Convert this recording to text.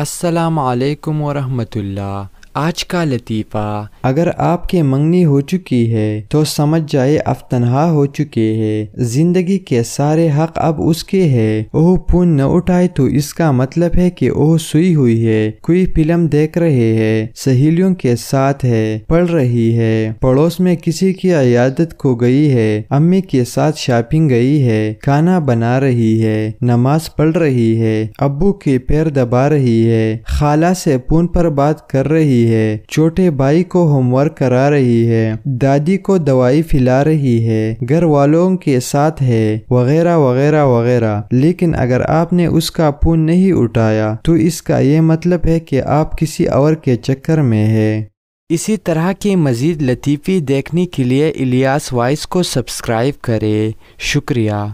असलकम वालेकुम आज का लतीफ़ा अगर आपके मंगनी हो चुकी है तो समझ जाए अब तनहा हो चुके हैं जिंदगी के सारे हक अब उसके है ओह पुन न उठाए तो इसका मतलब है कि ओह सुई हुई है कोई फिल्म देख रहे है सहेलियों के साथ है पढ़ रही है पड़ोस में किसी की अयादत को गई है अम्मी के साथ शॉपिंग गई है खाना बना रही है नमाज पढ़ रही है अबू के पैर दबा रही है खाला से पुन पर बात कर रही है छोटे भाई को होमवर्क करा रही है दादी को दवाई फिला रही है घर वालों के साथ है वगैरह वगैरह वगैरह लेकिन अगर आपने उसका फोन नहीं उठाया तो इसका ये मतलब है कि आप किसी और के चक्कर में है इसी तरह के मज़ीद लतीफ़ी देखने के लिए इलियास वॉइस को सब्सक्राइब करें शुक्रिया